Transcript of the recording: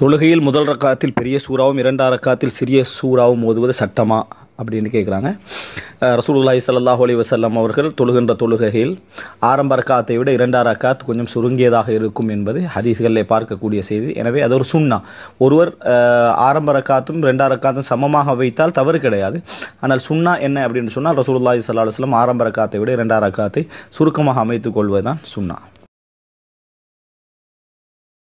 தொழுகையில் முதல் ரக்காத்தில் பெரிய சூறாவும் இரண்டாம் ரக்காத்தில் சிறிய சூறாவும் ஓதுவது சட்டமா அப்படின்னு கேட்குறாங்க ரசூலுல்லாஹி சல்லாஹ் அலி வசல்லம் அவர்கள் தொழுகின்ற தொழுகையில் ஆரம்ப ரக்காத்தை விட இரண்டாம் ரக்காத் கொஞ்சம் சுருங்கியதாக இருக்கும் என்பது ஹதீஸ்களில் பார்க்கக்கூடிய செய்தி எனவே அது ஒரு சுண்ணா ஒருவர் ஆரம்ப ரக்காத்தும் இரண்டாம் ரக்காத்தும் சமமாக வைத்தால் தவறு கிடையாது ஆனால் சுண்ணா என்ன அப்படின்னு சொன்னால் ரசூலுல்லாஹி சல்லாஹ் அலுவலம் ஆரம்ப ரக்காத்தை விட இரண்டாம் ரக்காத்தை சுருக்கமாக அமைத்துக் தான் சுண்ணா